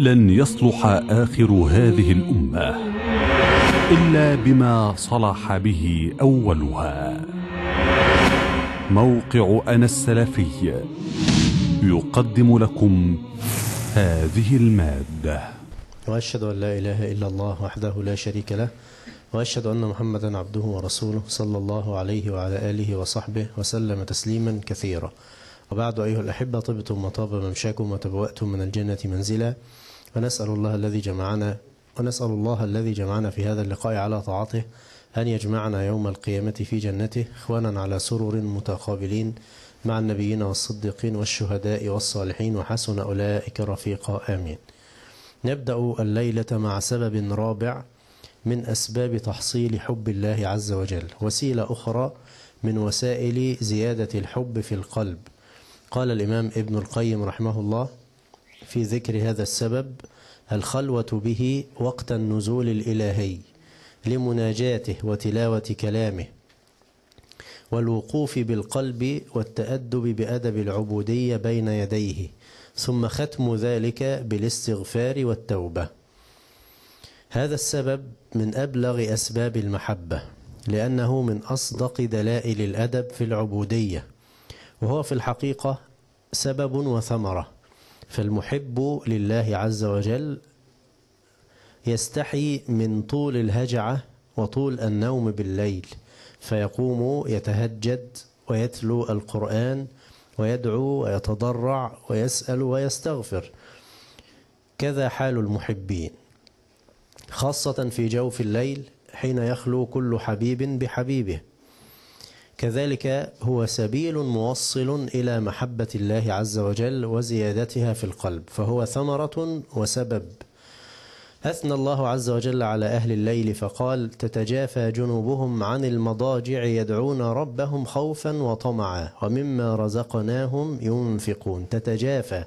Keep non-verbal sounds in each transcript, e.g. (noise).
لن يصلح آخر هذه الأمة إلا بما صلح به أولها موقع أنا السلفي يقدم لكم هذه المادة وأشهد أن لا إله إلا الله وحده لا شريك له وأشهد أن محمدا عبده ورسوله صلى الله عليه وعلى آله وصحبه وسلم تسليما كثيرا وبعد أيها الأحبة طبتم وطاب ممشاكم وتبوأتم من الجنة منزلا ونسأل الله الذي جمعنا ونسأل الله الذي جمعنا في هذا اللقاء على طاعته أن يجمعنا يوم القيامة في جنته إخوانا على سرر متقابلين مع النبيين والصديقين والشهداء والصالحين وحسن أولئك رفيقا آمين نبدأ الليلة مع سبب رابع من أسباب تحصيل حب الله عز وجل وسيلة أخرى من وسائل زيادة الحب في القلب قال الإمام ابن القيم رحمه الله في ذكر هذا السبب الخلوة به وقت النزول الإلهي لمناجاته وتلاوة كلامه والوقوف بالقلب والتأدب بأدب العبودية بين يديه ثم ختم ذلك بالاستغفار والتوبة هذا السبب من أبلغ أسباب المحبة لأنه من أصدق دلائل الأدب في العبودية وهو في الحقيقة سبب وثمره فالمحب لله عز وجل يستحي من طول الهجعة وطول النوم بالليل فيقوم يتهجد ويتلو القرآن ويدعو ويتضرع ويسأل ويستغفر كذا حال المحبين خاصة في جوف الليل حين يخلو كل حبيب بحبيبه كذلك هو سبيل موصل إلى محبة الله عز وجل وزيادتها في القلب فهو ثمرة وسبب أثنى الله عز وجل على أهل الليل فقال تتجافى جنوبهم عن المضاجع يدعون ربهم خوفا وطمعا ومما رزقناهم ينفقون تتجافى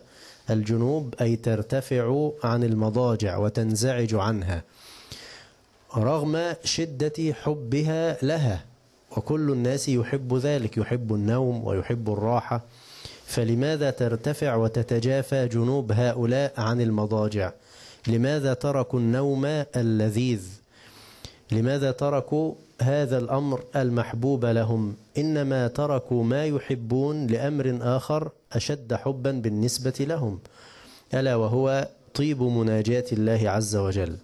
الجنوب أي ترتفع عن المضاجع وتنزعج عنها رغم شدة حبها لها وكل الناس يحب ذلك يحب النوم ويحب الراحة فلماذا ترتفع وتتجافى جنوب هؤلاء عن المضاجع لماذا تركوا النوم اللذيذ لماذا تركوا هذا الأمر المحبوب لهم إنما تركوا ما يحبون لأمر آخر أشد حبا بالنسبة لهم ألا وهو طيب مناجاة الله عز وجل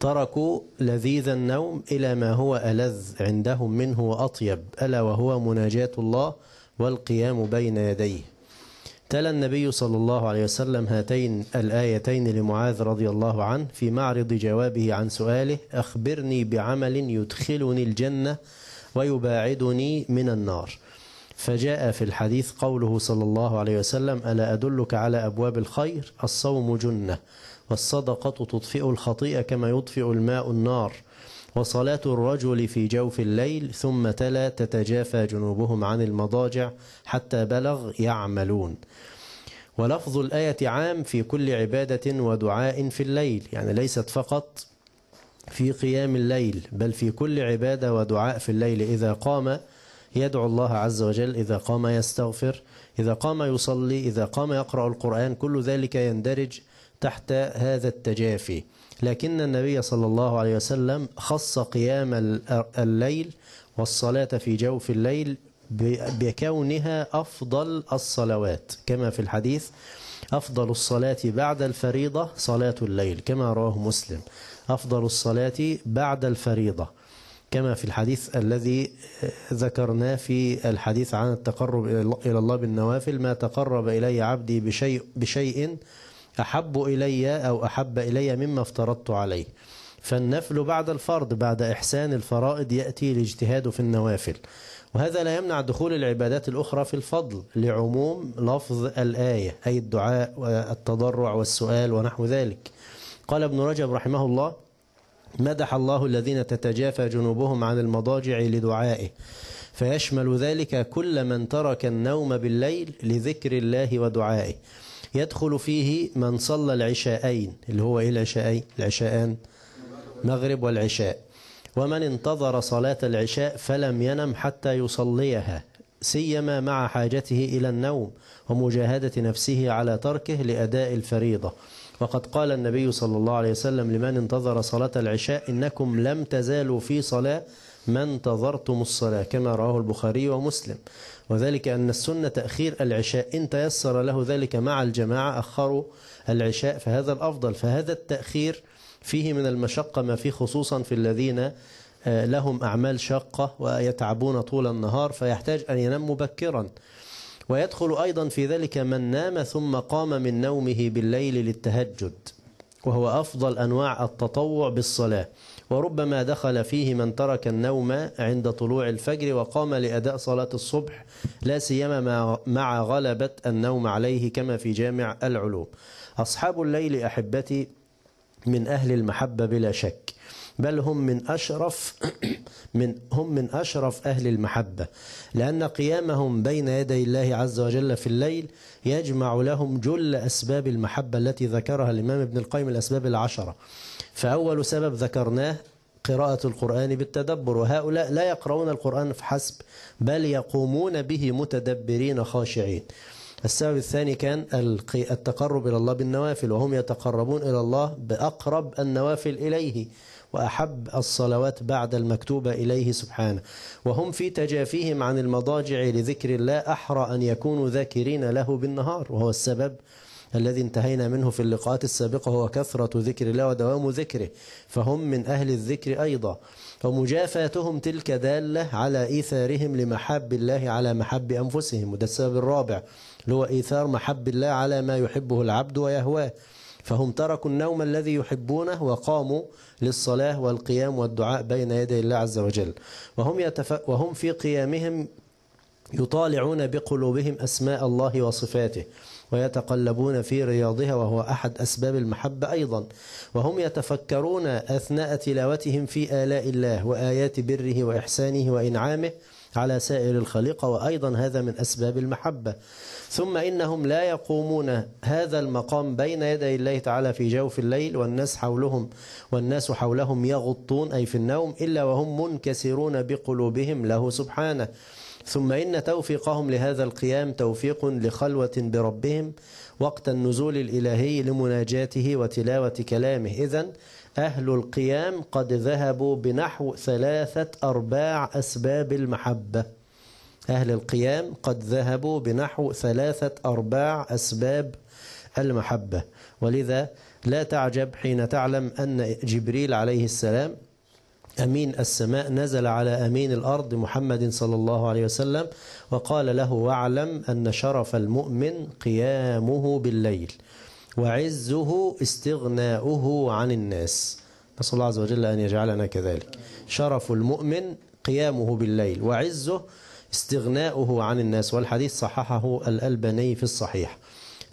تركوا لذيذ النوم إلى ما هو ألذ عندهم منه وأطيب ألا وهو مناجاة الله والقيام بين يديه تلا النبي صلى الله عليه وسلم هاتين الآيتين لمعاذ رضي الله عنه في معرض جوابه عن سؤاله أخبرني بعمل يدخلني الجنة ويباعدني من النار فجاء في الحديث قوله صلى الله عليه وسلم ألا أدلك على أبواب الخير الصوم جنة والصدقة تطفئ الخطيئة كما يطفئ الماء النار وصلاة الرجل في جوف الليل ثم تلا تتجافى جنوبهم عن المضاجع حتى بلغ يعملون ولفظ الآية عام في كل عبادة ودعاء في الليل يعني ليست فقط في قيام الليل بل في كل عبادة ودعاء في الليل إذا قام يدعو الله عز وجل إذا قام يستغفر إذا قام يصلي إذا قام يقرأ القرآن كل ذلك يندرج تحت هذا التجافي لكن النبي صلى الله عليه وسلم خص قيام الليل والصلاة في جوف الليل بكونها أفضل الصلوات كما في الحديث أفضل الصلاة بعد الفريضة صلاة الليل كما رواه مسلم أفضل الصلاة بعد الفريضة كما في الحديث الذي ذكرناه في الحديث عن التقرب إلى الله بالنوافل ما تقرب إلي عبدي بشيء, بشيء أحب إلي أو أحب إلي مما افترضت عليه فالنفل بعد الفرض بعد إحسان الفرائض يأتي الاجتهاد في النوافل وهذا لا يمنع دخول العبادات الأخرى في الفضل لعموم لفظ الآية أي الدعاء والتضرع والسؤال ونحو ذلك قال ابن رجب رحمه الله مدح الله الذين تتجافى جنوبهم عن المضاجع لدعائه فيشمل ذلك كل من ترك النوم بالليل لذكر الله ودعائه يدخل فيه من صلى العشاءين اللي هو إيه العشاءين العشاءان مغرب والعشاء ومن انتظر صلاة العشاء فلم ينم حتى يصليها سيما مع حاجته إلى النوم ومجاهدة نفسه على تركه لأداء الفريضة وقد قال النبي صلى الله عليه وسلم لمن انتظر صلاة العشاء إنكم لم تزالوا في صلاة ما انتظرتم الصلاة كما رواه البخاري ومسلم وذلك أن السنة تأخير العشاء إن تيسر له ذلك مع الجماعة أخروا العشاء فهذا الأفضل فهذا التأخير فيه من المشقة ما فيه خصوصا في الذين آه، لهم أعمال شاقة ويتعبون طول النهار فيحتاج أن ينام مبكرا ويدخل أيضا في ذلك من نام ثم قام من نومه بالليل للتهجد وهو أفضل أنواع التطوع بالصلاة وربما دخل فيه من ترك النوم عند طلوع الفجر وقام لأداء صلاة الصبح لا سيما مع غلبة النوم عليه كما في جامع العلوم أصحاب الليل أحبتي من أهل المحبة بلا شك بل هم من أشرف (coughs) من هم من أشرف أهل المحبة لأن قيامهم بين يدي الله عز وجل في الليل يجمع لهم جل أسباب المحبة التي ذكرها الإمام ابن القيم الأسباب العشرة فأول سبب ذكرناه قراءة القرآن بالتدبر وهؤلاء لا يقرؤون القرآن فحسب بل يقومون به متدبرين خاشعين السبب الثاني كان التقرب إلى الله بالنوافل وهم يتقربون إلى الله بأقرب النوافل إليه وأحب الصلوات بعد المكتوبة إليه سبحانه وهم في تجافيهم عن المضاجع لذكر الله أحرى أن يكونوا ذاكرين له بالنهار وهو السبب الذي انتهينا منه في اللقاءات السابقة هو كثرة ذكر الله ودوام ذكره فهم من أهل الذكر أيضا ومجافاتهم تلك دالة على إيثارهم لمحب الله على محب أنفسهم وده السبب الرابع اللي هو إيثار محب الله على ما يحبه العبد ويهواه فهم تركوا النوم الذي يحبونه وقاموا للصلاة والقيام والدعاء بين يدي الله عز وجل وهم, يتف... وهم في قيامهم يطالعون بقلوبهم أسماء الله وصفاته ويتقلبون في رياضها وهو أحد أسباب المحبة أيضا وهم يتفكرون أثناء تلاوتهم في آلاء الله وآيات بره وإحسانه وإنعامه على سائر الخليقة وأيضا هذا من أسباب المحبة ثم إنهم لا يقومون هذا المقام بين يدي الله تعالى في جوف الليل والناس حولهم والناس حولهم يغطون أي في النوم إلا وهم منكسرون بقلوبهم له سبحانه ثم إن توفيقهم لهذا القيام توفيق لخلوة بربهم وقت النزول الإلهي لمناجاته وتلاوة كلامه إذا أهل القيام قد ذهبوا بنحو ثلاثة أرباع أسباب المحبة أهل القيام قد ذهبوا بنحو ثلاثة أرباع أسباب المحبة ولذا لا تعجب حين تعلم أن جبريل عليه السلام أمين السماء نزل على أمين الأرض محمد صلى الله عليه وسلم وقال له واعلم أن شرف المؤمن قيامه بالليل وعزه استغناؤه عن الناس نسأل الله عز وجل أن يجعلنا كذلك شرف المؤمن قيامه بالليل وعزه استغناؤه عن الناس والحديث صححه الألباني في الصحيح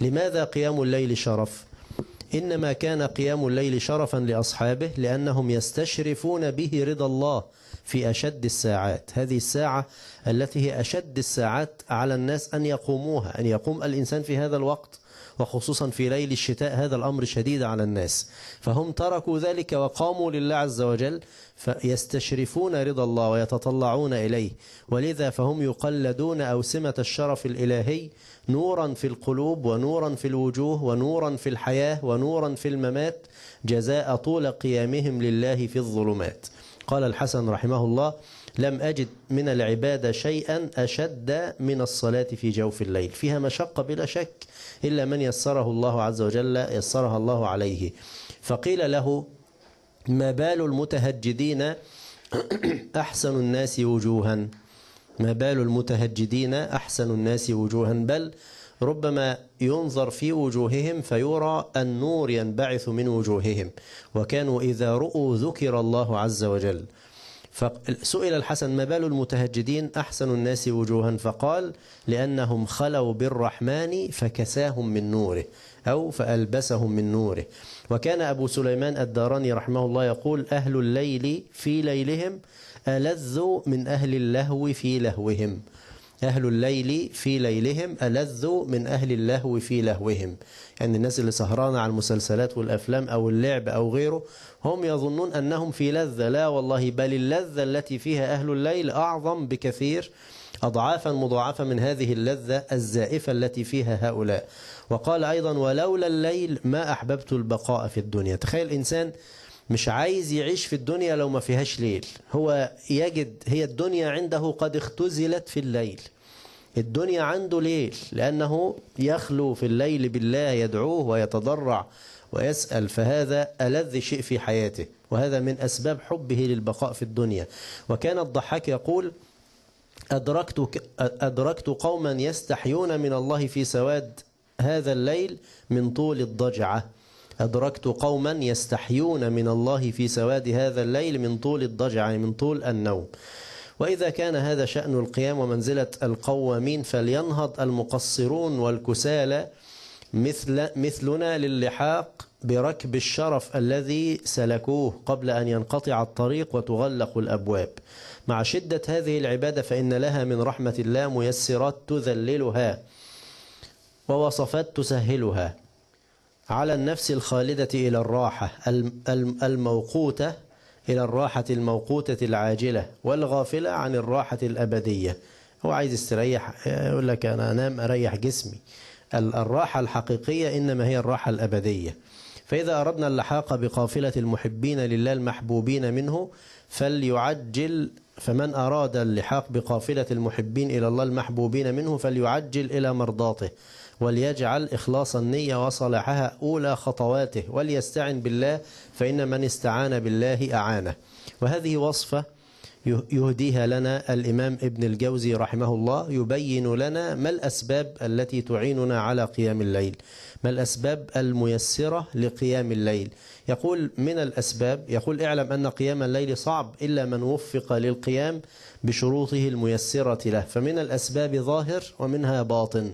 لماذا قيام الليل شرف؟ إنما كان قيام الليل شرفا لأصحابه لأنهم يستشرفون به رضا الله في أشد الساعات هذه الساعة التي هي أشد الساعات على الناس أن يقوموها أن يقوم الإنسان في هذا الوقت وخصوصا في ليل الشتاء هذا الأمر شديد على الناس فهم تركوا ذلك وقاموا لله عز وجل فيستشرفون رضا الله ويتطلعون إليه ولذا فهم يقلدون أوسمة الشرف الإلهي نورا في القلوب ونورا في الوجوه ونورا في الحياة ونورا في الممات جزاء طول قيامهم لله في الظلمات قال الحسن رحمه الله لم أجد من العبادة شيئا أشد من الصلاة في جوف الليل فيها مشقة بلا شك إلا من يسره الله عز وجل يسرها الله عليه فقيل له ما بال المتهجدين (coughs) أحسن الناس وجوها ما بال المتهجدين أحسن الناس وجوها بل ربما ينظر في وجوههم فيرى النور ينبعث من وجوههم وكانوا إذا رؤوا ذكر الله عز وجل فسئل الحسن ما بال المتهجدين أحسن الناس وجوها فقال لأنهم خلوا بالرحمن فكساهم من نوره أو فألبسهم من نوره وكان أبو سليمان الداراني رحمه الله يقول أهل الليل في ليلهم ألذ من أهل اللهو في لهوهم أهل الليل في ليلهم ألذ من أهل اللهو في لهوهم يعني الناس اللي سهرانة على المسلسلات والأفلام أو اللعب أو غيره هم يظنون أنهم في لذة لا والله بل اللذة التي فيها أهل الليل أعظم بكثير أضعافا مضاعفة من هذه اللذة الزائفة التي فيها هؤلاء وقال أيضا ولولا الليل ما أحببت البقاء في الدنيا تخيل إنسان مش عايز يعيش في الدنيا لو ما فيهاش ليل هو يجد هي الدنيا عنده قد اختزلت في الليل الدنيا عنده ليل لأنه يخلو في الليل بالله يدعوه ويتضرع ويسأل فهذا ألذ شيء في حياته وهذا من أسباب حبه للبقاء في الدنيا وكان الضحاك يقول أدركت, أدركت قوما يستحيون من الله في سواد هذا الليل من طول الضجعة أدركت قوما يستحيون من الله في سواد هذا الليل من طول الضجع يعني من طول النوم وإذا كان هذا شأن القيام ومنزلة القوامين فلينهض المقصرون والكسالى مثل مثلنا للحاق بركب الشرف الذي سلكوه قبل أن ينقطع الطريق وتغلق الأبواب مع شدة هذه العبادة فإن لها من رحمة الله ميسرات تذللها ووصفات تسهلها على النفس الخالدة إلى الراحة الموقوتة إلى الراحة الموقوتة العاجلة والغافلة عن الراحة الأبدية هو عايز يستريح يقول لك أنا أنام أريح جسمي الراحة الحقيقية إنما هي الراحة الأبدية فإذا أردنا اللحاق بقافلة المحبين لله المحبوبين منه فليعجل فمن أراد اللحاق بقافلة المحبين إلى الله المحبوبين منه فليعجل إلى مرضاته وليجعل إخلاص النية وصلاحها أولى خطواته وليستعن بالله فإن من استعان بالله أعانه وهذه وصفة يهديها لنا الإمام ابن الجوزي رحمه الله يبين لنا ما الأسباب التي تعيننا على قيام الليل ما الأسباب الميسرة لقيام الليل يقول من الأسباب يقول اعلم أن قيام الليل صعب إلا من وفق للقيام بشروطه الميسرة له فمن الأسباب ظاهر ومنها باطن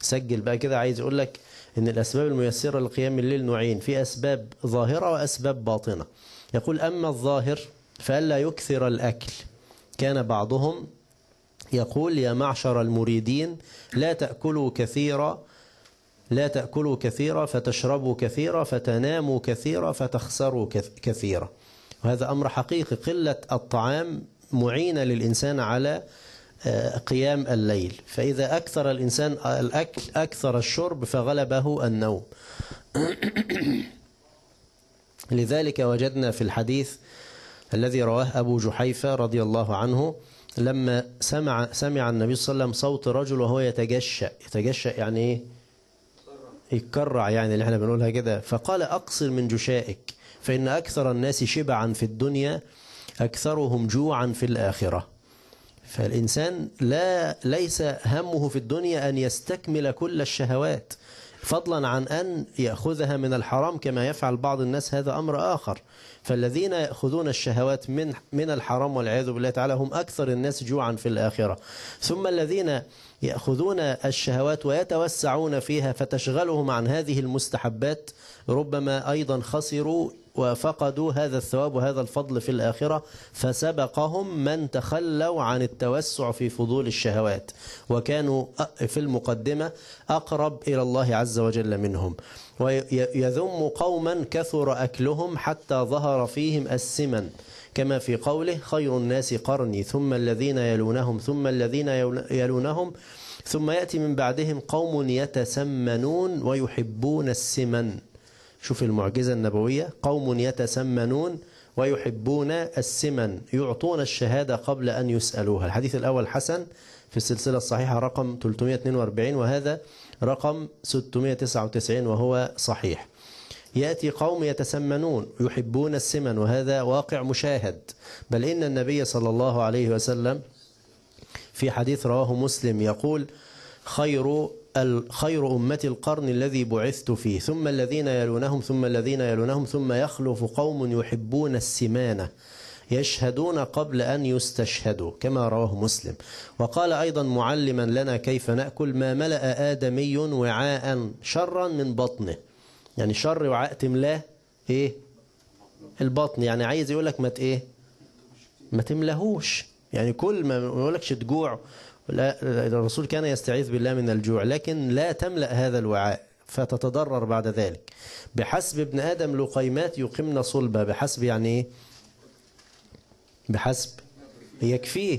سجل بقى كده عايز يقول لك ان الاسباب الميسره لقيام الليل نوعين في اسباب ظاهره واسباب باطنه يقول اما الظاهر فالا يكثر الاكل كان بعضهم يقول يا معشر المريدين لا تاكلوا كثيرا لا تاكلوا كثيرا فتشربوا كثيرا فتناموا كثيرا فتخسروا كثيرا وهذا امر حقيقي قله الطعام معينه للانسان على قيام الليل فإذا أكثر الإنسان الأكل أكثر الشرب فغلبه النوم (coughs) لذلك وجدنا في الحديث الذي رواه أبو جحيفة رضي الله عنه لما سمع سمع النبي صلى الله عليه وسلم صوت رجل وهو يتجشأ يتجشأ يعني ايه يتكرع يعني اللي احنا بنقولها كده فقال أقصر من جشائك فإن أكثر الناس شبعا في الدنيا أكثرهم جوعا في الآخرة فالإنسان لا ليس همه في الدنيا أن يستكمل كل الشهوات فضلا عن أن يأخذها من الحرام كما يفعل بعض الناس هذا أمر آخر فالذين يأخذون الشهوات من من الحرام والعياذ بالله تعالى هم أكثر الناس جوعا في الآخرة ثم الذين يأخذون الشهوات ويتوسعون فيها فتشغلهم عن هذه المستحبات ربما أيضا خسروا وفقدوا هذا الثواب وهذا الفضل في الآخرة فسبقهم من تخلوا عن التوسع في فضول الشهوات وكانوا في المقدمة أقرب إلى الله عز وجل منهم ويذم قوما كثر أكلهم حتى ظهر فيهم السمن كما في قوله خير الناس قرني ثم الذين يلونهم ثم الذين يلونهم ثم يأتي من بعدهم قوم يتسمنون ويحبون السمن شوف المعجزة النبوية قوم يتسمنون ويحبون السمن يعطون الشهادة قبل أن يسألوها الحديث الأول حسن في السلسلة الصحيحة رقم 342 وهذا رقم 699 وهو صحيح يأتي قوم يتسمنون يحبون السمن وهذا واقع مشاهد بل إن النبي صلى الله عليه وسلم في حديث رواه مسلم يقول خير الخير أمة القرن الذي بعثت فيه ثم الذين يلونهم ثم الذين يلونهم ثم يخلف قوم يحبون السمانة يشهدون قبل أن يستشهدوا كما رواه مسلم وقال أيضا معلما لنا كيف نأكل ما ملأ آدمي وعاء شرا من بطنه يعني شر وعاء تملاه إيه البطن يعني عايز يقولك ما إيه ما تملهوش يعني كل ما يقولكش تجوع لا الرسول كان يستعيذ بالله من الجوع لكن لا تملأ هذا الوعاء فتتضرر بعد ذلك بحسب ابن آدم لقيمات يقمن صلبة بحسب يعني ايه بحسب يكفيه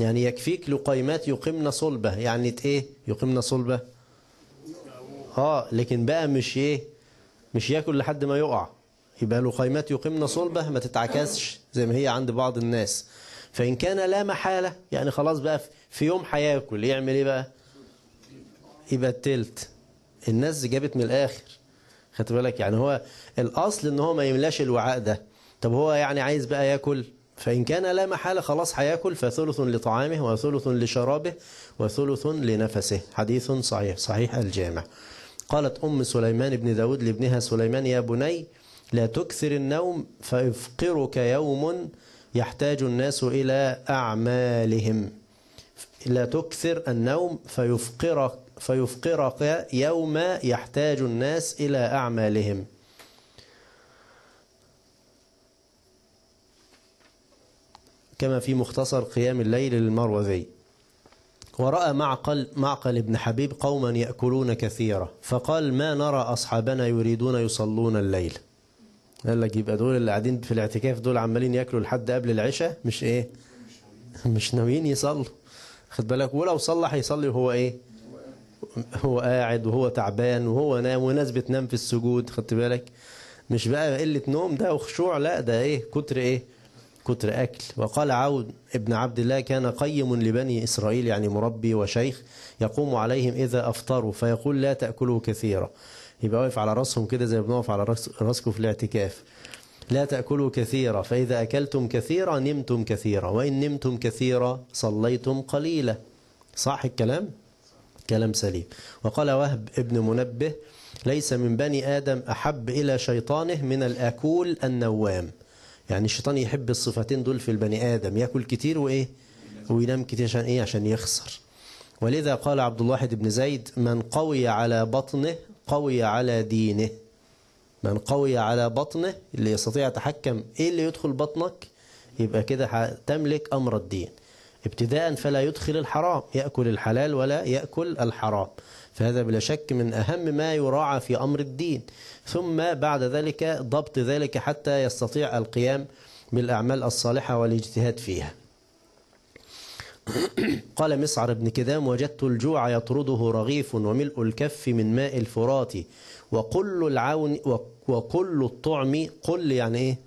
يعني يكفيك لقيمات يقمن صلبة يعني ايه يقمن صلبة اه لكن بقى مش ايه مش ياكل لحد ما يقع يبقى لقيمات يقمن صلبة ما تتعكسش زي ما هي عند بعض الناس فإن كان لا محالة يعني خلاص بقى في يوم هياكل يعمل إيه بقى؟ يبقى التلت الناس جابت من الآخر خدت بالك يعني هو الأصل إن هو ما يملاش الوعاء ده طب هو يعني عايز بقى ياكل فإن كان لا محالة خلاص هياكل فثلث لطعامه وثلث لشرابه وثلث لنفسه حديث صحيح صحيح الجامع قالت أم سليمان بن داود لابنها سليمان يا بني لا تكثر النوم فيفقرك يوم يحتاج الناس إلى أعمالهم لا تكثر النوم فيفقرك فيفقرك يوم يحتاج الناس إلى أعمالهم كما في مختصر قيام الليل للمروذي ورأى معقل, معقل ابن حبيب قوما يأكلون كثيرا فقال ما نرى أصحابنا يريدون يصلون الليل قال لك يبقى دول اللي قاعدين في الاعتكاف دول عمالين ياكلوا لحد قبل العشاء مش ايه (laughs) مش ناويين يصلوا خد بالك ولو صلى هيصلي وهو ايه هو قاعد وهو تعبان وهو نام وناس بتنام في السجود خدت بالك مش بقى قلة نوم ده وخشوع لا ده ايه كتر ايه كتر أكل وقال عون ابن عبد الله كان قيم لبني إسرائيل يعني مربي وشيخ يقوم عليهم إذا أفطروا فيقول لا تأكلوا كثيرا يبقى واقف على راسهم كده زي ما بنقف على راسكم في الاعتكاف لا تأكلوا كثيرا فإذا أكلتم كثيرا نمتم كثيرا وإن نمتم كثيرا صليتم قليلا صح الكلام؟ كلام سليم وقال وهب ابن منبه ليس من بني آدم أحب إلى شيطانه من الأكول النوام يعني الشيطان يحب الصفتين دول في البني آدم يأكل كتير وإيه وينام كتير عشان إيه عشان يخسر ولذا قال عبد الواحد بن زيد من قوي على بطنه قوي على دينه من قوي على بطنه اللي يستطيع يتحكم ايه اللي يدخل بطنك يبقى كده تملك امر الدين ابتداء فلا يدخل الحرام ياكل الحلال ولا ياكل الحرام فهذا بلا شك من اهم ما يراعى في امر الدين ثم بعد ذلك ضبط ذلك حتى يستطيع القيام بالاعمال الصالحه والاجتهاد فيها (coughs) قال مسعر بن كدام وجدت الجوع يطرده رغيف وملء الكف من ماء الفرات وكل العون وكل الطعم قل يعني ايه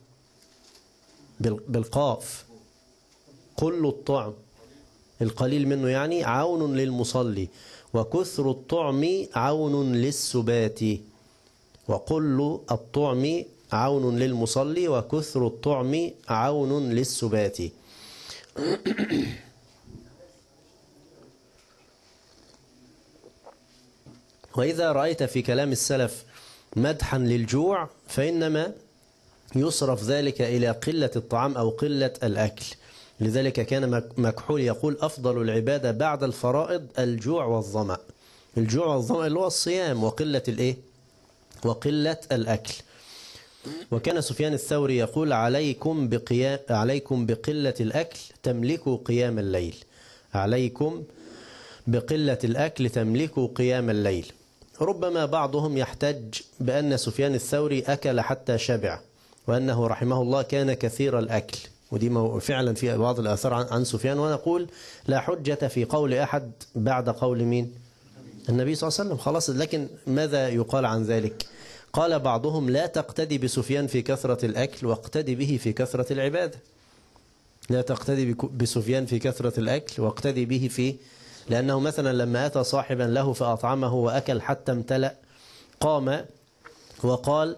بالقاف كل الطعم القليل منه يعني عون للمصلي وكثر الطعم عون للسبات وكل الطعم عون للمصلي وكثر الطعم عون للسبات (coughs) وإذا رأيت في كلام السلف مدحا للجوع فإنما يصرف ذلك إلى قلة الطعام أو قلة الأكل لذلك كان مكحول يقول أفضل العبادة بعد الفرائض الجوع والظمأ الجوع والظمأ اللي هو الصيام وقلة الإيه؟ وقلة الأكل وكان سفيان الثوري يقول عليكم بقيام عليكم بقلة الأكل تملكوا قيام الليل عليكم بقلة الأكل تملكوا قيام الليل ربما بعضهم يحتج بأن سفيان الثوري أكل حتى شبع وأنه رحمه الله كان كثير الأكل ودي فعلا في بعض الآثار عن سفيان ونقول لا حجة في قول أحد بعد قول مين النبي صلى الله عليه وسلم خلاص لكن ماذا يقال عن ذلك قال بعضهم لا تقتدي بسفيان في كثرة الأكل واقتدي به في كثرة العبادة لا تقتدي بسفيان في كثرة الأكل واقتدي به في لأنه مثلا لما أتى صاحبا له فأطعمه وأكل حتى امتلأ قام وقال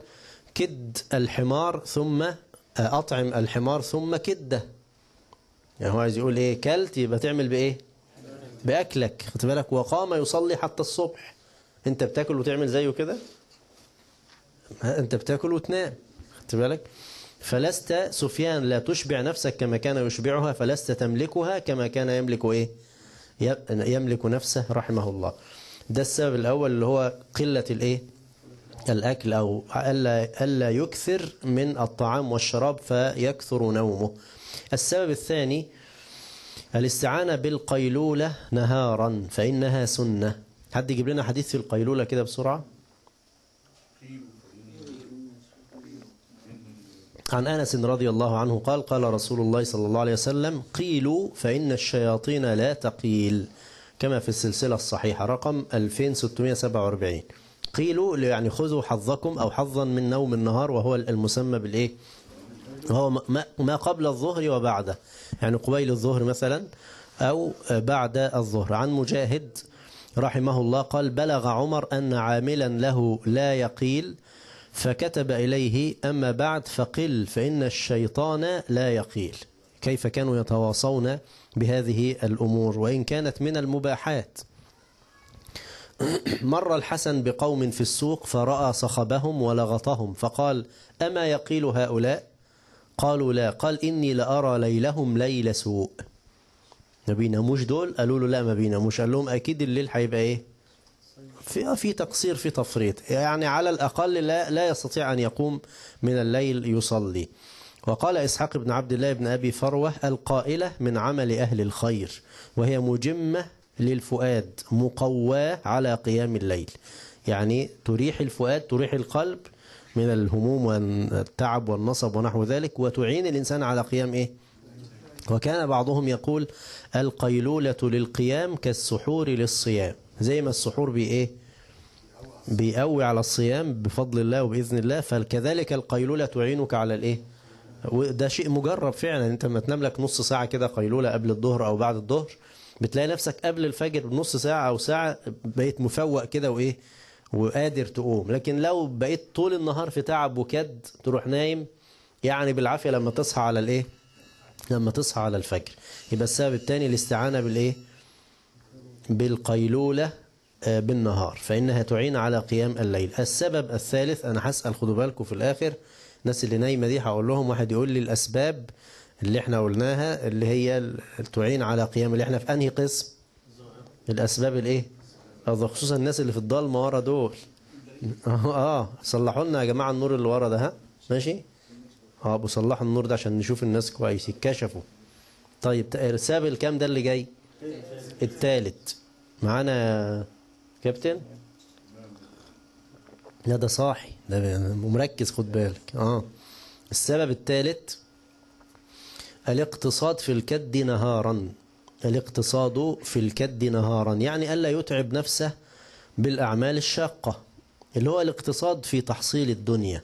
كد الحمار ثم أطعم الحمار ثم كده يعني هو عايز يقول إيه كلت يبقى تعمل بإيه بأكلك خد بالك وقام يصلي حتى الصبح أنت بتاكل وتعمل زيه كده أنت بتاكل وتنام خد بالك فلست سفيان لا تشبع نفسك كما كان يشبعها فلست تملكها كما كان يملك إيه يملك نفسه رحمه الله ده السبب الأول اللي هو قلة الإيه الأكل أو ألا, ألا يكثر من الطعام والشراب فيكثر نومه السبب الثاني الاستعانة بالقيلولة نهارا فإنها سنة حد يجيب لنا حديث في القيلولة كده بسرعة عن أنس رضي الله عنه قال قال رسول الله صلى الله عليه وسلم قيلوا فإن الشياطين لا تقيل كما في السلسلة الصحيحة رقم 2647 قيلوا يعني خذوا حظكم أو حظا من نوم النهار وهو المسمى بالإيه هو ما قبل الظهر وبعده يعني قبيل الظهر مثلا أو بعد الظهر عن مجاهد رحمه الله قال بلغ عمر أن عاملا له لا يقيل فكتب إليه أما بعد فقل فإن الشيطان لا يقيل كيف كانوا يتواصون بهذه الأمور وإن كانت من المباحات (clears throat) مر الحسن بقوم في السوق فرأى صخبهم ولغطهم فقال أما يقيل هؤلاء قالوا لا قال إني لأرى ليلهم ليل سوء ما بيناموش دول قالوا له لا ما بيناموش قال لهم أكيد الليل هيبقى إيه في في تقصير في تفريط يعني على الأقل لا لا يستطيع أن يقوم من الليل يصلي وقال إسحاق بن عبد الله بن أبي فروة القائلة من عمل أهل الخير وهي مجمة للفؤاد مقواة على قيام الليل يعني تريح الفؤاد تريح القلب من الهموم والتعب والنصب ونحو ذلك وتعين الإنسان على قيام إيه وكان بعضهم يقول القيلولة للقيام كالسحور للصيام زي ما السحور بإيه؟ بيقوي على الصيام بفضل الله وباذن الله فكذلك القيلوله تعينك على الايه وده شيء مجرب فعلا انت لما تنام لك نص ساعه كده قيلوله قبل الظهر او بعد الظهر بتلاقي نفسك قبل الفجر بنص ساعه او ساعه بقيت مفوق كده وايه وقادر تقوم لكن لو بقيت طول النهار في تعب وكد تروح نايم يعني بالعافيه لما تصحى على الايه لما تصحى على الفجر يبقى السبب الثاني الاستعانه بالايه بالقيلولة آه، بالنهار فإنها تعين على قيام الليل السبب الثالث أنا هسأل خدوا بالكم في الآخر الناس اللي نايمة دي هقول لهم واحد يقول لي الأسباب اللي احنا قلناها اللي هي تعين على قيام اللي احنا في أنهي قسم الأسباب الايه خصوصا الناس اللي في الضلمة ورا دول (laughs) اه صلحوا لنا يا جماعة النور اللي ورا ده ها ماشي اه بصلح النور ده عشان نشوف الناس كويس يتكشفوا طيب ساب الكام ده اللي جاي الثالث معانا كابتن لا ده صاحي ده مركز خد بالك اه السبب الثالث الاقتصاد في الكد نهارا الاقتصاد في الكد نهارا يعني ألا يتعب نفسه بالأعمال الشاقة اللي هو الاقتصاد في تحصيل الدنيا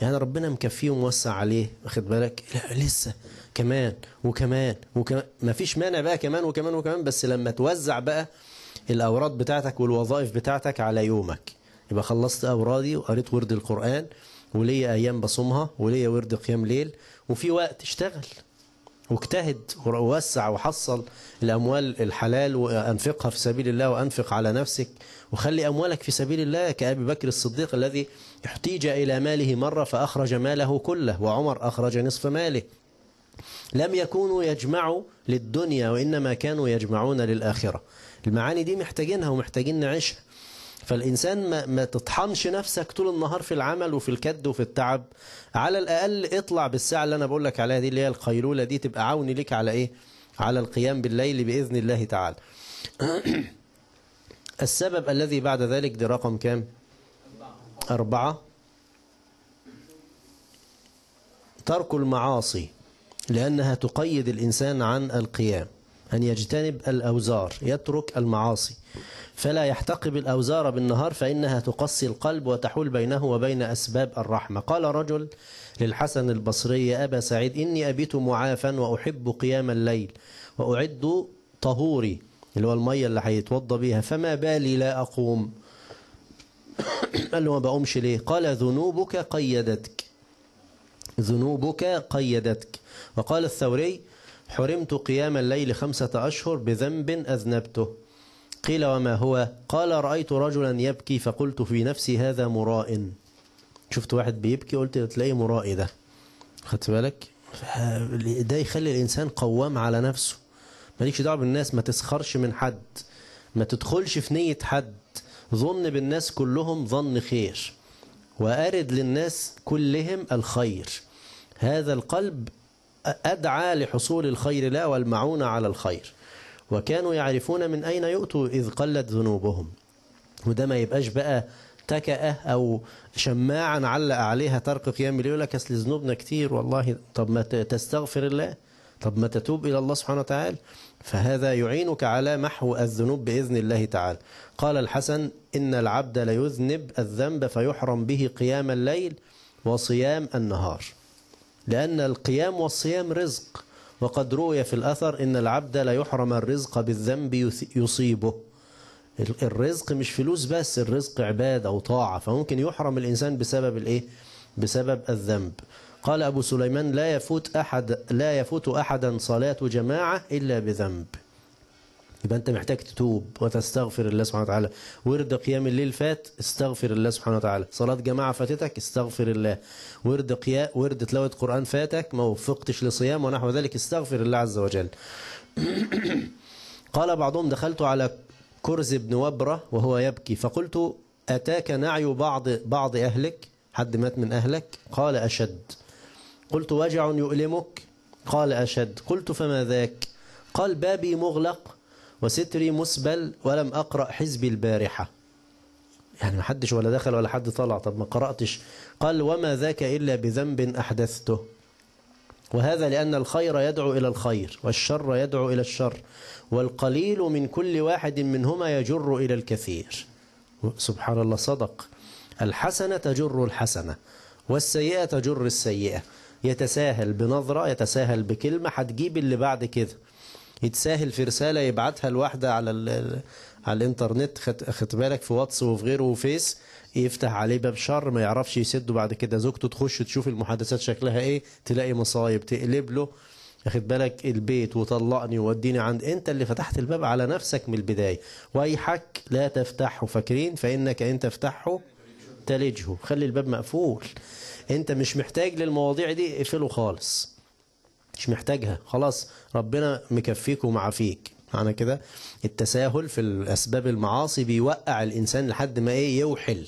يعني ربنا مكفيه وموسع عليه واخد بالك لا لسه كمان وكمان وكمان ما فيش مانع بقى كمان وكمان وكمان بس لما توزع بقى الاوراد بتاعتك والوظائف بتاعتك على يومك يبقى خلصت اورادي وقريت ورد القران وليا ايام بصومها وليا ورد قيام ليل وفي وقت اشتغل واجتهد ووسع وحصل الاموال الحلال وانفقها في سبيل الله وانفق على نفسك وخلي اموالك في سبيل الله كابي بكر الصديق الذي احتيج إلى ماله مرة فأخرج ماله كله وعمر أخرج نصف ماله لم يكونوا يجمعوا للدنيا وإنما كانوا يجمعون للآخرة المعاني دي محتاجينها ومحتاجين نعيشها فالإنسان ما, ما تطحنش نفسك طول النهار في العمل وفي الكد وفي التعب على الأقل اطلع بالساعة اللي أنا بقول لك عليها دي اللي هي القيلولة دي تبقى عون ليك على إيه على القيام بالليل بإذن الله تعالى (clears throat) السبب الذي بعد ذلك دي رقم كام؟ أربعة ترك المعاصي لأنها تقيد الإنسان عن القيام أن يجتنب الأوزار يترك المعاصي فلا يحتقب الأوزار بالنهار فإنها تقصي القلب وتحول بينه وبين أسباب الرحمة قال رجل للحسن البصري يا أبا سعيد إني أبيت معافا وأحب قيام الليل وأعد طهوري اللي هو المية اللي هيتوضى بيها فما بالي لا أقوم (coughs) قال له ما بقومش ليه قال ذنوبك قيدتك ذنوبك قيدتك وقال الثوري حرمت قيام الليل خمسة أشهر بذنب أذنبته قيل وما هو قال رأيت رجلا يبكي فقلت في نفسي هذا مراء شفت واحد بيبكي قلت تلاقي مرائي ده خدت بالك ده يخلي الإنسان قوام على نفسه مالكش دعوة بالناس ما تسخرش من حد ما تدخلش في نية حد ظن بالناس كلهم ظن خير وأرد للناس كلهم الخير هذا القلب أدعى لحصول الخير لا والمعونة على الخير وكانوا يعرفون من أين يؤتوا إذ قلت ذنوبهم وده ما يبقاش بقى تكأة أو شماعا علق عليها ترك قيام يقول لك أصل ذنوبنا كتير والله طب ما تستغفر الله طب ما تتوب إلى الله سبحانه وتعالى فهذا يعينك على محو الذنوب بإذن الله تعالى قال الحسن إن العبد ليذنب الذنب فيحرم به قيام الليل وصيام النهار لأن القيام والصيام رزق وقد روي في الأثر إن العبد لا يحرم الرزق بالذنب يصيبه الرزق مش فلوس بس الرزق عبادة وطاعة فممكن يحرم الإنسان بسبب الإيه؟ بسبب الذنب قال أبو سليمان لا يفوت أحد لا يفوت أحدا صلاة جماعة إلا بذنب يبقى أنت محتاج تتوب وتستغفر الله سبحانه وتعالى ورد قيام الليل فات استغفر الله سبحانه وتعالى صلاة جماعة فاتتك استغفر الله ورد قيا ورد تلاوة قرآن فاتك ما وفقتش لصيام ونحو ذلك استغفر الله عز وجل (coughs) قال بعضهم دخلت على كرز بن وبرة وهو يبكي فقلت أتاك نعي بعض بعض أهلك حد مات من أهلك قال أشد قلت وجع يؤلمك قال أشد قلت فما ذاك قال بابي مغلق وستري مسبل ولم أقرأ حزبي البارحة يعني ما حدش ولا دخل ولا حد طلع طب ما قرأتش قال وما ذاك إلا بذنب أحدثته وهذا لأن الخير يدعو إلى الخير والشر يدعو إلى الشر والقليل من كل واحد منهما يجر إلى الكثير سبحان الله صدق الحسنة تجر الحسنة والسيئة تجر السيئة يتساهل بنظرة يتساهل بكلمة هتجيب اللي بعد كده يتساهل في رسالة يبعتها لواحدة على على الانترنت خد بالك في واتس وفي غيره وفيس يفتح عليه باب شر ما يعرفش يسده بعد كده زوجته تخش تشوف المحادثات شكلها ايه تلاقي مصايب تقلب له اخد بالك البيت وطلقني ووديني عند انت اللي فتحت الباب على نفسك من البدايه واي حك لا تفتحه فاكرين فانك ان تفتحه تلجه خلي الباب مقفول انت مش محتاج للمواضيع دي اقفله خالص مش محتاجها خلاص ربنا مكفيك ومعافيك معنى كده التساهل في الاسباب المعاصي بيوقع الانسان لحد ما ايه يوحل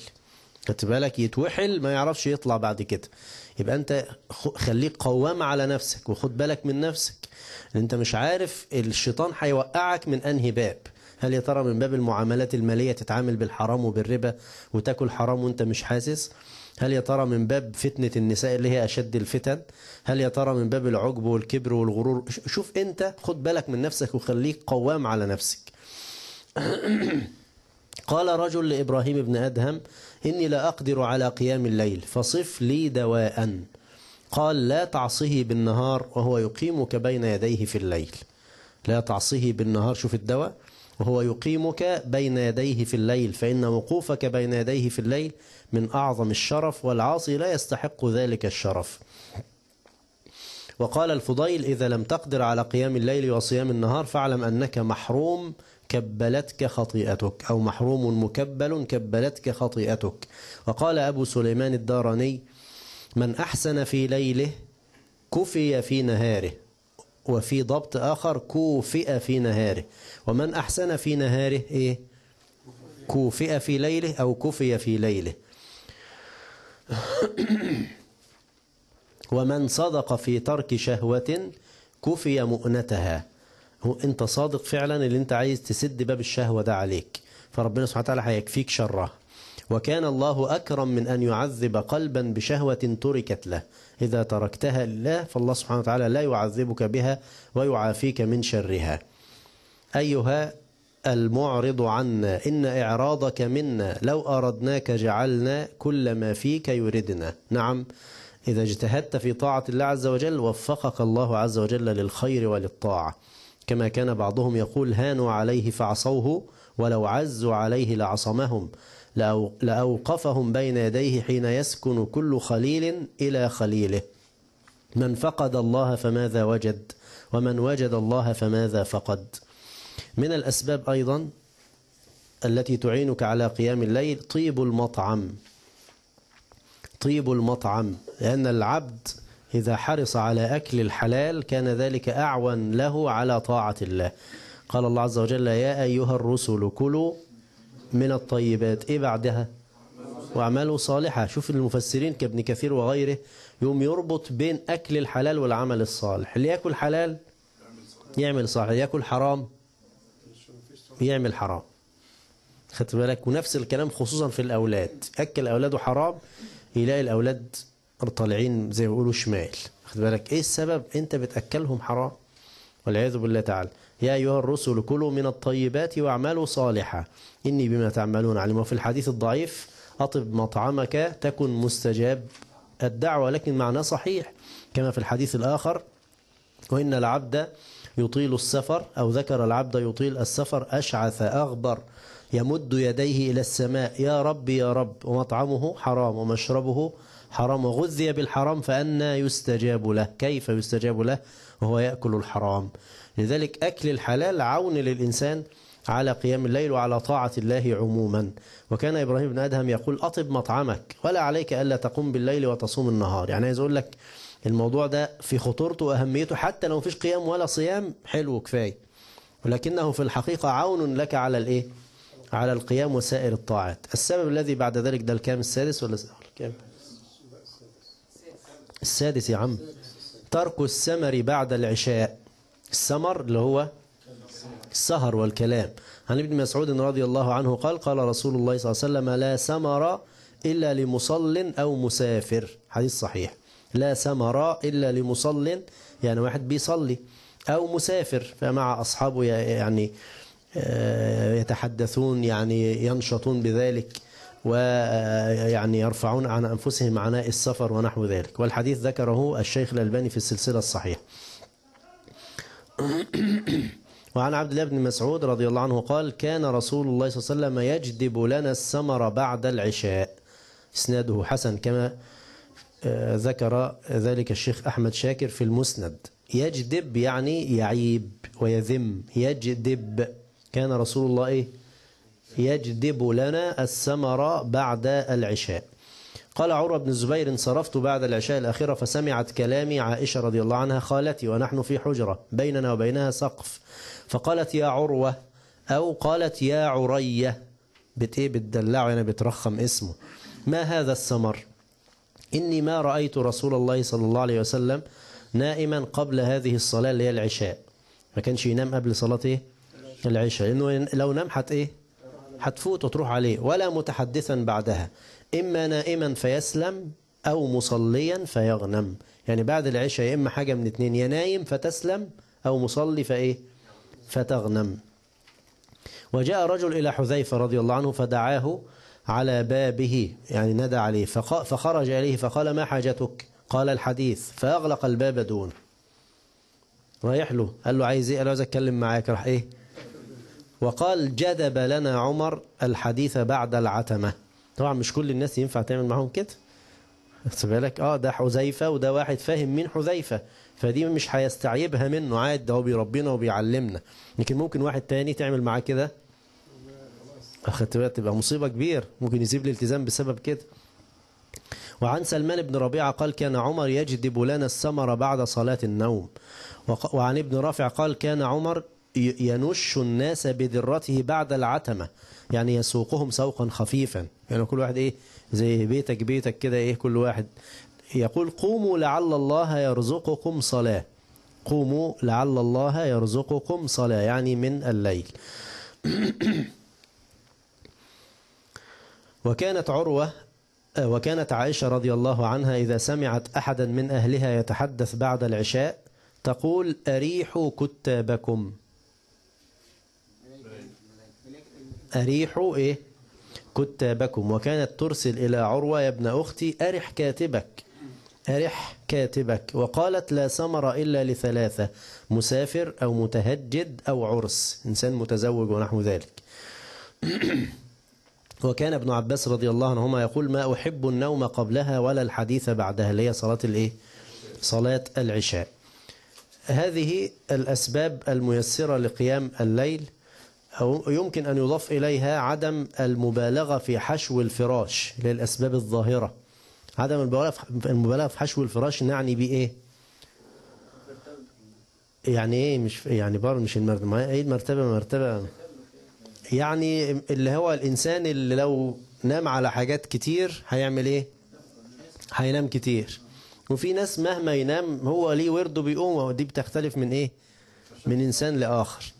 خدت بالك يتوحل ما يعرفش يطلع بعد كده يبقى انت خليك قوام على نفسك وخد بالك من نفسك انت مش عارف الشيطان هيوقعك من انهي باب هل يا ترى من باب المعاملات الماليه تتعامل بالحرام وبالربا وتاكل حرام وانت مش حاسس هل يا ترى من باب فتنة النساء اللي هي أشد الفتن هل يا ترى من باب العجب والكبر والغرور شوف أنت خد بالك من نفسك وخليك قوام على نفسك (coughs) قال رجل لإبراهيم بن أدهم إني لا أقدر على قيام الليل فصف لي دواء قال لا تعصه بالنهار وهو يقيمك بين يديه في الليل لا تعصه بالنهار شوف الدواء وهو يقيمك بين يديه في الليل فإن وقوفك بين يديه في الليل من أعظم الشرف والعاصي لا يستحق ذلك الشرف وقال الفضيل إذا لم تقدر على قيام الليل وصيام النهار فاعلم أنك محروم كبلتك خطيئتك أو محروم مكبل كبلتك خطيئتك وقال أبو سليمان الداراني من أحسن في ليله كفي في نهاره وفي ضبط آخر كوفئ في نهاره ومن أحسن في نهاره إيه كوفئ في ليله أو كفي في ليله (clears throat) ومن صدق في ترك شهوة كفي مؤنتها هو أنت صادق فعلا اللي أنت عايز تسد باب الشهوة ده عليك فربنا سبحانه وتعالى هيكفيك شره وكان الله أكرم من أن يعذب قلبا بشهوة تركت له إذا تركتها لله فالله سبحانه وتعالى لا يعذبك بها ويعافيك من شرها أيها المعرض عنا إن إعراضك منا لو أردناك جعلنا كل ما فيك يردنا نعم إذا اجتهدت في طاعة الله عز وجل وفقك الله عز وجل للخير وللطاعة كما كان بعضهم يقول هانوا عليه فعصوه ولو عزوا عليه لعصمهم لأوقفهم بين يديه حين يسكن كل خليل إلى خليله من فقد الله فماذا وجد ومن وجد الله فماذا فقد من الأسباب أيضا التي تعينك على قيام الليل طيب المطعم طيب المطعم لأن العبد إذا حرص على أكل الحلال كان ذلك أعون له على طاعة الله قال الله عز وجل يا أيها الرسل كلوا من الطيبات إيه بعدها وعملوا صالحة شوف المفسرين كابن كثير وغيره يوم يربط بين أكل الحلال والعمل الصالح اللي يأكل حلال يعمل صالح يأكل حرام يعمل حرام خدت بالك ونفس الكلام خصوصا في الاولاد اكل اولاده حرام يلاقي الاولاد طالعين زي ما بيقولوا شمال خد بالك ايه السبب انت بتاكلهم حرام والعياذ بالله تعالى يا ايها الرسل كلوا من الطيبات واعملوا صالحا اني بما تعملون عليم وفي الحديث الضعيف اطب مطعمك تكن مستجاب الدعوه لكن معناه صحيح كما في الحديث الاخر وان العبد يطيل السفر أو ذكر العبد يطيل السفر أشعث أغبر يمد يديه إلى السماء يا رب يا رب ومطعمه حرام ومشربه حرام وغذي بالحرام فأنا يستجاب له كيف يستجاب له وهو يأكل الحرام لذلك أكل الحلال عون للإنسان على قيام الليل وعلى طاعة الله عموما وكان إبراهيم بن أدهم يقول أطب مطعمك ولا عليك ألا تقوم بالليل وتصوم النهار يعني عايز أقول لك الموضوع ده في خطورته واهميته حتى لو مفيش قيام ولا صيام حلو كفايه ولكنه في الحقيقه عون لك على الايه على القيام وسائر الطاعات السبب الذي بعد ذلك ده الكام السادس ولا الكام السادس يا عم ترك السمر بعد العشاء السمر اللي هو السهر والكلام عن ابن مسعود رضي الله عنه قال قال رسول الله صلى الله عليه وسلم لا سمر إلا لمصل أو مسافر حديث صحيح لا ثمر إلا لمصل يعني واحد بيصلي أو مسافر فمع أصحابه يعني آه، يتحدثون يعني ينشطون بذلك ويعني آه، يرفعون عن أنفسهم عناء السفر ونحو ذلك والحديث ذكره الشيخ الألباني في السلسلة الصحيحة (clears throat) وعن عبد الله بن مسعود رضي الله عنه قال كان رسول الله صلى الله عليه وسلم يجدب لنا السمر بعد العشاء اسناده حسن كما ذكر ذلك الشيخ أحمد شاكر في المسند يجدب يعني يعيب ويذم يجدب كان رسول الله إيه؟ يجدب لنا السمر بعد العشاء قال عروة بن الزبير انصرفت بعد العشاء الأخيرة فسمعت كلامي عائشة رضي الله عنها خالتي ونحن في حجرة بيننا وبينها سقف فقالت يا عروة أو قالت يا عرية بت إيه بتدلعه يعني بترخم اسمه ما هذا السمر؟ إني ما رأيت رسول الله صلى الله عليه وسلم نائما قبل هذه الصلاة اللي هي العشاء ما كانش ينام قبل صلاة إيه؟ العشاء لأنه لو نام حت إيه؟ حتفوت وتروح عليه ولا متحدثا بعدها إما نائما فيسلم أو مصليا فيغنم يعني بعد العشاء يا إما حاجة من اتنين يا نايم فتسلم أو مصلي فإيه فتغنم وجاء رجل إلى حذيفة رضي الله عنه فدعاه على بابه يعني ندى عليه فخرج إليه فقال ما حاجتك قال الحديث فأغلق الباب دونه رايح له قال له عايز ايه قال له عايز اتكلم معاك راح ايه وقال جذب لنا عمر الحديث بعد العتمه طبعا مش كل الناس ينفع تعمل معاهم كده خد بالك اه ده حذيفه وده واحد فاهم من حذيفه فدي مش هيستعيبها منه عاد ده هو بيربينا وبيعلمنا لكن ممكن واحد تاني تعمل معاه كده اخدت بالك تبقى مصيبه كبير ممكن يسيب الالتزام بسبب كده وعن سلمان بن ربيعة قال كان عمر يجدب لنا السمر بعد صلاة النوم وعن ابن رافع قال كان عمر ينش الناس بذرته بعد العتمة يعني يسوقهم سوقا خفيفا يعني كل واحد ايه زي بيتك بيتك كده ايه كل واحد يقول قوموا لعل الله يرزقكم صلاة قوموا لعل الله يرزقكم صلاة يعني من الليل (clears throat) وكانت عروة آه، وكانت عائشة رضي الله عنها إذا سمعت أحدا من أهلها يتحدث بعد العشاء تقول أريحوا كتابكم أريحوا إيه كتابكم وكانت ترسل إلى عروة يا ابن أختي أرح كاتبك أرح كاتبك وقالت لا سمر إلا لثلاثة مسافر أو متهجد أو عرس إنسان متزوج ونحو ذلك (clears throat) وكان ابن عباس رضي الله عنهما يقول ما أحب النوم قبلها ولا الحديث بعدها اللي هي صلاة الإيه؟ صلاة العشاء هذه الأسباب الميسرة لقيام الليل أو يمكن أن يضاف إليها عدم المبالغة في حشو الفراش للأسباب الظاهرة عدم المبالغة في حشو الفراش نعني بإيه يعني ايه مش يعني بار مش المرتبه ما ايه المرتبه مرتبه يعني اللي هو الإنسان اللي لو نام على حاجات كتير هيعمل إيه؟ هينام كتير وفي ناس مهما ينام هو ليه ورده بيقوم ودي بتختلف من إيه؟ من إنسان لآخر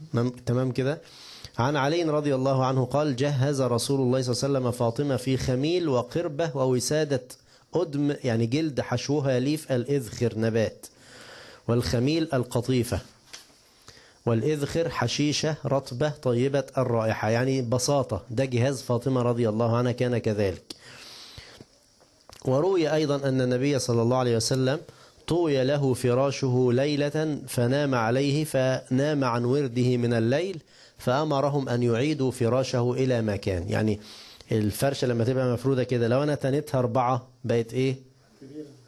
تمام كده؟ عن علي رضي الله عنه قال جهز رسول الله صلى الله عليه وسلم فاطمة في خميل وقربة ووسادة أدم يعني جلد حشوها ليف الإذخر نبات والخميل القطيفة والإذخر حشيشة رطبة طيبة الرائحة يعني بساطة ده جهاز فاطمة رضي الله عنها كان كذلك وروي أيضا أن النبي صلى الله عليه وسلم طوي له فراشه ليلة فنام عليه فنام عن ورده من الليل فأمرهم أن يعيدوا فراشه إلى مكان يعني الفرشة لما تبقى مفرودة كده لو أنا تنتها أربعة بقت إيه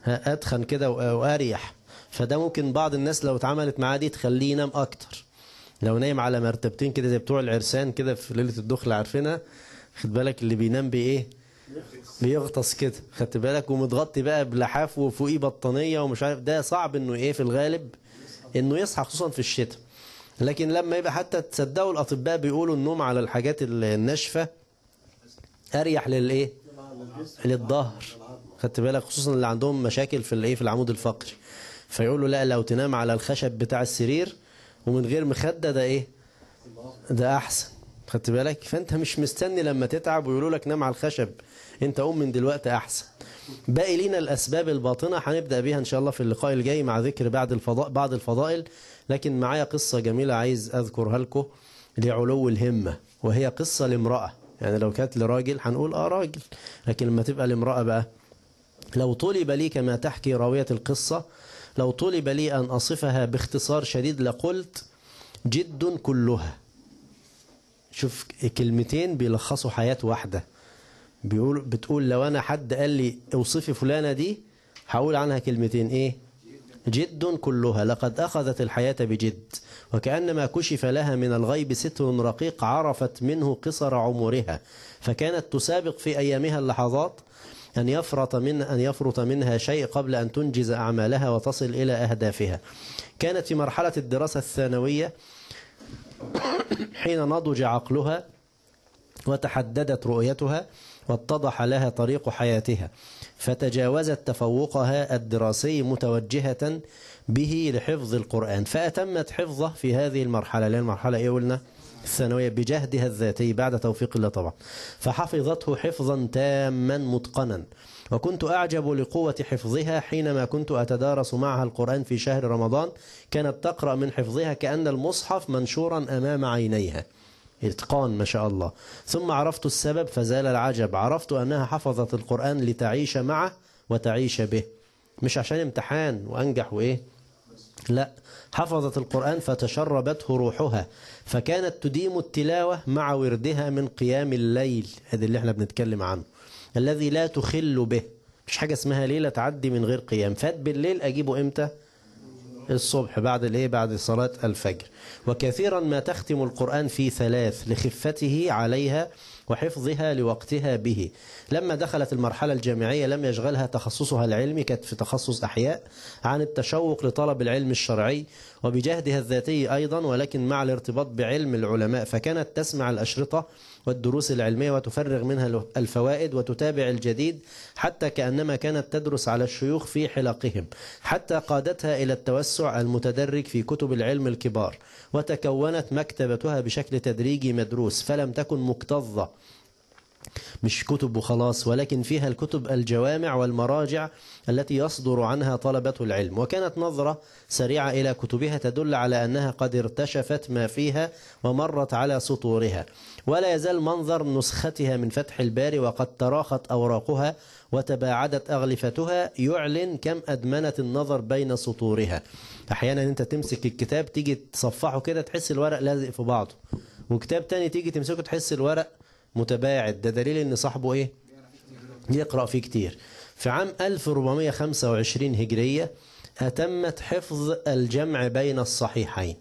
أدخن كده وأريح فده ممكن بعض الناس لو اتعملت معاه دي تخليه ينام أكتر لو نايم على مرتبتين كده زي بتوع العرسان كده في ليله الدخل عارفينها خد بالك اللي بينام بايه بيغطس كده خدت بالك ومتغطي بقى بلحاف وفوقيه بطانيه ومش عارف ده صعب انه ايه في الغالب انه يصحى خصوصا في الشتاء لكن لما يبقى حتى تصدقوا الاطباء بيقولوا النوم على الحاجات الناشفه اريح للايه للظهر خدت بالك خصوصا اللي عندهم مشاكل في الايه في العمود الفقري فيقولوا لا لو تنام على الخشب بتاع السرير ومن غير مخده ده ايه ده احسن خدت بالك فانت مش مستني لما تتعب ويقولوا لك نام على الخشب انت قوم من دلوقتي احسن باقي لينا الاسباب الباطنه هنبدا بيها ان شاء الله في اللقاء الجاي مع ذكر بعد الفضاء بعض الفضائل لكن معايا قصه جميله عايز اذكرها لكم لعلو الهمه وهي قصه لامراه يعني لو كانت لراجل هنقول اه راجل لكن لما تبقى لامراه بقى لو طلب لي كما تحكي راويه القصه لو طلب لي أن أصفها باختصار شديد لقلت جد كلها شوف كلمتين بيلخصوا حياة واحدة بيقول بتقول لو أنا حد قال لي اوصفي فلانة دي هقول عنها كلمتين إيه جد كلها لقد أخذت الحياة بجد وكأنما كشف لها من الغيب ستر رقيق عرفت منه قصر عمرها فكانت تسابق في أيامها اللحظات أن يفرط من أن يفرط منها شيء قبل أن تنجز أعمالها وتصل إلى أهدافها كانت في مرحلة الدراسة الثانوية حين نضج عقلها وتحددت رؤيتها واتضح لها طريق حياتها فتجاوزت تفوقها الدراسي متوجهة به لحفظ القرآن فأتمت حفظه في هذه المرحلة هي المرحلة إيه قلنا؟ الثانوية بجهدها الذاتي بعد توفيق الله طبعا فحفظته حفظا تاما متقنا وكنت أعجب لقوة حفظها حينما كنت أتدارس معها القرآن في شهر رمضان كانت تقرأ من حفظها كأن المصحف منشورا أمام عينيها إتقان ما شاء الله ثم عرفت السبب فزال العجب عرفت أنها حفظت القرآن لتعيش معه وتعيش به مش عشان امتحان وأنجح وإيه لا حفظت القرآن فتشربته روحها فكانت تديم التلاوة مع وردها من قيام الليل هذا اللي احنا بنتكلم عنه الذي لا تخل به مش حاجة اسمها ليلة تعدي من غير قيام فات بالليل أجيبه إمتى؟ الصبح بعد الايه بعد صلاه الفجر وكثيرا ما تختم القران في ثلاث لخفته عليها وحفظها لوقتها به لما دخلت المرحلة الجامعية لم يشغلها تخصصها العلمي كانت في تخصص أحياء عن التشوق لطلب العلم الشرعي وبجهدها الذاتي أيضا ولكن مع الارتباط بعلم العلماء فكانت تسمع الأشرطة والدروس العلمية وتفرغ منها الفوائد وتتابع الجديد حتى كأنما كانت تدرس على الشيوخ في حلقهم حتى قادتها إلى التوسع المتدرج في كتب العلم الكبار وتكونت مكتبتها بشكل تدريجي مدروس فلم تكن مكتظة مش كتب وخلاص ولكن فيها الكتب الجوامع والمراجع التي يصدر عنها طلبة العلم وكانت نظرة سريعة إلى كتبها تدل على أنها قد ارتشفت ما فيها ومرت على سطورها ولا يزال منظر نسختها من فتح الباري وقد تراخت أوراقها وتباعدت أغلفتها يعلن كم أدمنت النظر بين سطورها أحيانا أنت تمسك الكتاب تيجي تصفحه كده تحس الورق لازق في بعضه وكتاب تاني تيجي تمسكه تحس الورق متباعد ده دليل ان صاحبه ايه يقرأ فيه كتير في عام 1425 هجرية أتمت حفظ الجمع بين الصحيحين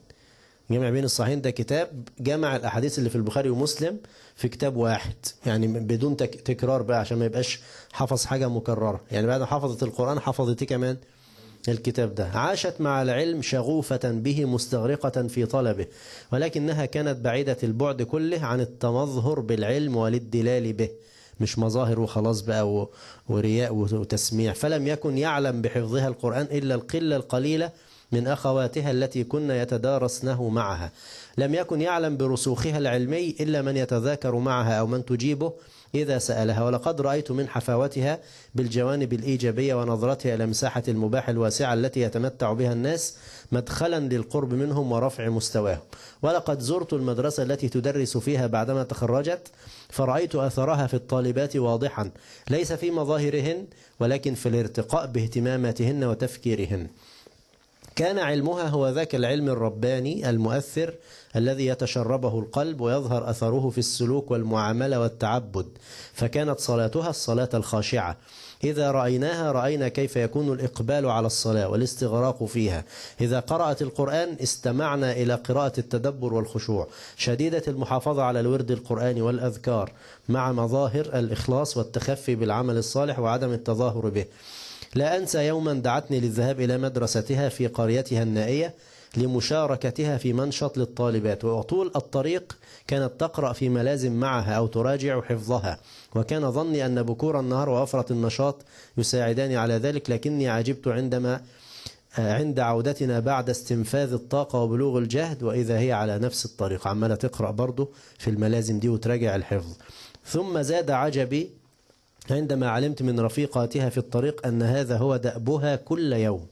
جمع بين الصحيحين ده كتاب جمع الأحاديث اللي في البخاري ومسلم في كتاب واحد يعني بدون تكرار بقى عشان ما يبقاش حفظ حاجة مكررة يعني بعد ما حفظت القرآن حفظت إيه كمان الكتاب ده عاشت مع العلم شغوفة به مستغرقة في طلبه ولكنها كانت بعيدة البعد كله عن التمظهر بالعلم والادلال به مش مظاهر وخلاص بقى ورياء وتسميع فلم يكن يعلم بحفظها القرآن إلا القلة القليلة من أخواتها التي كنا يتدارسنه معها لم يكن يعلم برسوخها العلمي إلا من يتذاكر معها أو من تجيبه إذا سألها ولقد رأيت من حفاوتها بالجوانب الإيجابية ونظرتها إلى مساحة المباح الواسعة التي يتمتع بها الناس مدخلا للقرب منهم ورفع مستواهم ولقد زرت المدرسة التي تدرس فيها بعدما تخرجت فرأيت أثرها في الطالبات واضحا ليس في مظاهرهن ولكن في الارتقاء باهتماماتهن وتفكيرهن كان علمها هو ذاك العلم الرباني المؤثر الذي يتشربه القلب ويظهر أثره في السلوك والمعاملة والتعبد فكانت صلاتها الصلاة الخاشعة إذا رأيناها رأينا كيف يكون الإقبال على الصلاة والاستغراق فيها إذا قرأت القرآن استمعنا إلى قراءة التدبر والخشوع شديدة المحافظة على الورد القرآني والأذكار مع مظاهر الإخلاص والتخفي بالعمل الصالح وعدم التظاهر به لا أنسى يوما دعتني للذهاب إلى مدرستها في قريتها النائية لمشاركتها في منشط للطالبات وطول الطريق كانت تقرأ في ملازم معها أو تراجع حفظها وكان ظني أن بكور النهار وأفرة النشاط يساعدان على ذلك لكني عجبت عندما عند عودتنا بعد استنفاذ الطاقة وبلوغ الجهد وإذا هي على نفس الطريق عمالة تقرأ برضه في الملازم دي وتراجع الحفظ ثم زاد عجبي عندما علمت من رفيقاتها في الطريق أن هذا هو دأبها كل يوم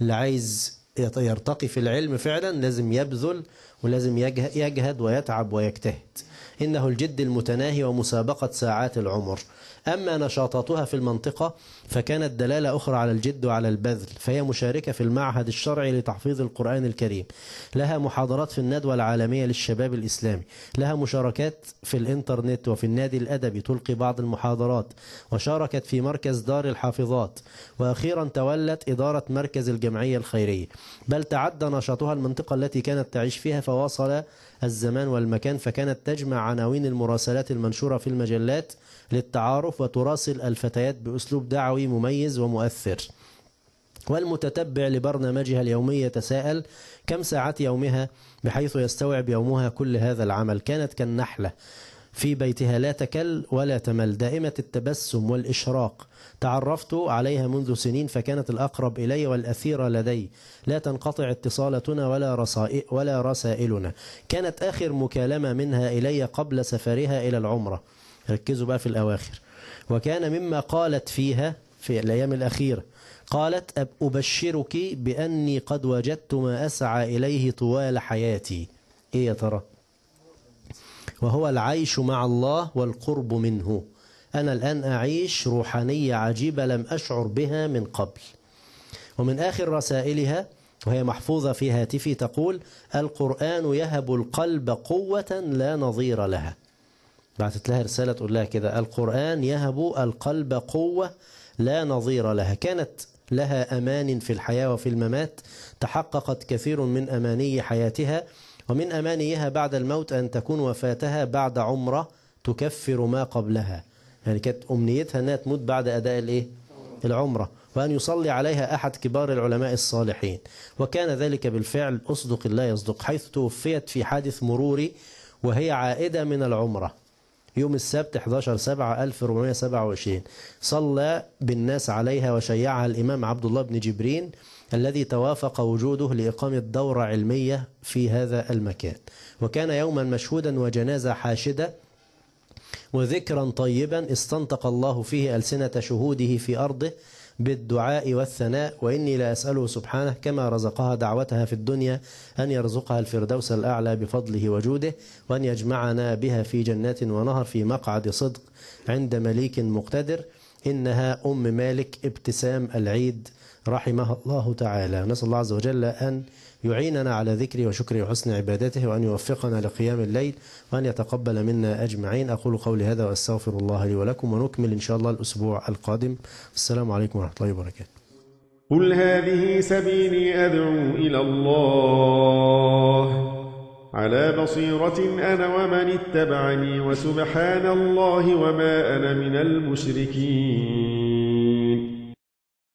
اللي عايز يرتقي في العلم فعلا لازم يبذل ولازم يجهد ويتعب ويجتهد إنه الجد المتناهي ومسابقة ساعات العمر أما نشاطاتها في المنطقة فكانت دلالة أخرى على الجد وعلى البذل فهي مشاركة في المعهد الشرعي لتحفيظ القرآن الكريم لها محاضرات في الندوة العالمية للشباب الإسلامي لها مشاركات في الإنترنت وفي النادي الأدبي تلقي بعض المحاضرات وشاركت في مركز دار الحافظات وأخيرا تولت إدارة مركز الجمعية الخيرية بل تعدى نشاطها المنطقة التي كانت تعيش فيها فواصل الزمان والمكان فكانت تجمع عناوين المراسلات المنشورة في المجلات للتعارف وتراسل الفتيات بأسلوب دعوة دعوي مميز ومؤثر والمتتبع لبرنامجها اليومي يتساءل كم ساعات يومها بحيث يستوعب يومها كل هذا العمل كانت كالنحلة في بيتها لا تكل ولا تمل دائمة التبسم والإشراق تعرفت عليها منذ سنين فكانت الأقرب إلي والأثير لدي لا تنقطع اتصالاتنا ولا, رسائل ولا رسائلنا كانت آخر مكالمة منها إلي قبل سفرها إلى العمرة ركزوا بقى في الأواخر وكان مما قالت فيها في الأيام الأخيرة قالت أبشرك بأني قد وجدت ما أسعى إليه طوال حياتي إيه يا ترى وهو العيش مع الله والقرب منه أنا الآن أعيش روحانية عجيبة لم أشعر بها من قبل ومن آخر رسائلها وهي محفوظة في هاتفي تقول القرآن يهب القلب قوة لا نظير لها بعثت لها رسالة تقول لها كده القرآن يهب القلب قوة لا نظير لها كانت لها أمان في الحياة وفي الممات تحققت كثير من أماني حياتها ومن أمانيها بعد الموت أن تكون وفاتها بعد عمرة تكفر ما قبلها يعني كانت أمنيتها أنها تموت بعد أداء الإيه؟ العمرة وأن يصلي عليها أحد كبار العلماء الصالحين وكان ذلك بالفعل أصدق الله يصدق حيث توفيت في حادث مروري وهي عائدة من العمرة يوم السبت 11 7 1427 صلى بالناس عليها وشيعها الإمام عبد الله بن جبرين الذي توافق وجوده لإقامة دورة علمية في هذا المكان وكان يوما مشهودا وجنازة حاشدة وذكرا طيبا استنطق الله فيه ألسنة شهوده في أرضه بالدعاء والثناء وإني لأسأله سبحانه كما رزقها دعوتها في الدنيا أن يرزقها الفردوس الأعلى بفضله وجوده وأن يجمعنا بها في جنات ونهر في مقعد صدق عند مليك مقتدر إنها أم مالك ابتسام العيد رحمها الله تعالى نسأل الله عز وجل أن يعيننا على ذكره وشكره وحسن عبادته وأن يوفقنا لقيام الليل وأن يتقبل منا أجمعين أقول قولي هذا وأستغفر الله لي ولكم ونكمل إن شاء الله الأسبوع القادم السلام عليكم ورحمة الله وبركاته قل هذه سبيلي أدعو إلى الله على بصيرة أنا ومن اتبعني وسبحان الله وما أنا من المشركين